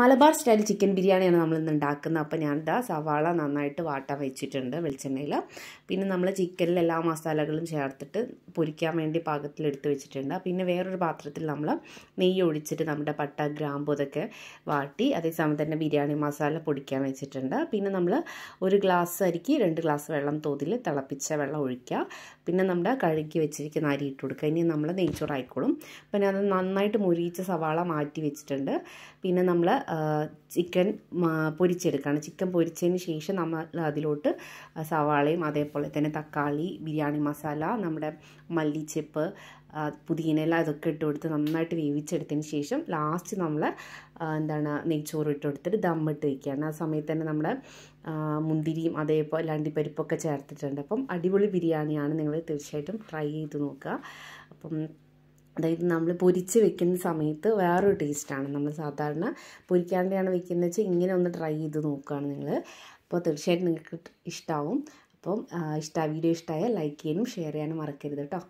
Malabar style chicken ബിരിയാണിയാണ് നമ്മൾ ഇന്ന് ഉണ്ടാക്കുന്നത് അപ്പോൾ ഞാൻ ഇതാ സവാള നന്നായിട്ട് വാട്ടാൻ വെച്ചിട്ടുണ്ട് വെളിച്ചെണ്ണയിൽ പിന്നെ നമ്മൾ ചിക്കനിൽ എല്ലാ മസാലകളും ചേർത്തിട്ട് പൊരിക്കാൻ വേണ്ടി പാകത്തിൽ എടുത്ത് വെച്ചിട്ടുണ്ട് പിന്നെ വേറൊരു പാത്രത്തിൽ നമ്മൾ നെയ്യ് ഒഴിച്ചിട്ട് നമ്മുടെ പട്ട ഗ്രാമ്പു ഇതൊക്കെ വാട്ടി അതേസമയം തന്നെ ബിരിയാണി മസാല പൊടിക്കാൻ വെച്ചിട്ടുണ്ട് പിന്നെ നമ്മൾ ഒരു ഗ്ലാസ് അരിക്ക് രണ്ട് ഗ്ലാസ് വെള്ളം തോതിൽ തിളപ്പിച്ച വെള്ളം ഒഴിക്കുക പിന്നെ നമ്മുടെ കഴുകി വെച്ചിരിക്കുന്ന അരി ഇട്ട് കൊടുക്കുക ഇനി നമ്മൾ നെയ്ച്ചോറായിക്കോളും പിന്നെ അത് നന്നായിട്ട് മുരിയിച്ച സവാള മാറ്റി വെച്ചിട്ടുണ്ട് പിന്നെ നമ്മൾ ചിക്കൻ പൊരിച്ചെടുക്കുകയാണ് ചിക്കൻ പൊരിച്ചതിന് ശേഷം നമ്മൾ അതിലോട്ട് സവാളയും അതേപോലെ തന്നെ തക്കാളി ബിരിയാണി മസാല നമ്മുടെ മല്ലിച്ചെപ്പ് പുതിയനെല്ലാം അതൊക്കെ ഇട്ട് കൊടുത്ത് നന്നായിട്ട് വേവിച്ചെടുത്തതിന് ശേഷം ലാസ്റ്റ് നമ്മൾ എന്താണ് നെയ്ച്ചോറ് ഇട്ട് കൊടുത്തിട്ട് ദമ്മിട്ട് വയ്ക്കുകയാണ് ആ സമയത്ത് തന്നെ നമ്മുടെ മുന്തിരിയും അതേപോലെ അണ്ടിപ്പരിപ്പൊക്കെ ചേർത്തിട്ടുണ്ട് അപ്പം അടിപൊളി ബിരിയാണിയാണ് നിങ്ങൾ തീർച്ചയായിട്ടും ട്രൈ ചെയ്ത് നോക്കുക അപ്പം അതായത് നമ്മൾ പൊരിച്ച് വെക്കുന്ന സമയത്ത് വേറൊരു ടേസ്റ്റാണ് നമ്മൾ സാധാരണ പൊരിക്കാതെയാണ് വെക്കുന്നത് വെച്ചാൽ ഇങ്ങനെ ഒന്ന് ട്രൈ ചെയ്ത് നോക്കുകയാണ് നിങ്ങൾ അപ്പോൾ തീർച്ചയായിട്ടും നിങ്ങൾക്ക് ഇഷ്ടമാവും അപ്പം ഇഷ്ട വീഡിയോ ഇഷ്ടമായാൽ ലൈക്ക് ചെയ്യാനും ഷെയർ ചെയ്യാനും മറക്കരുത് കേട്ടോ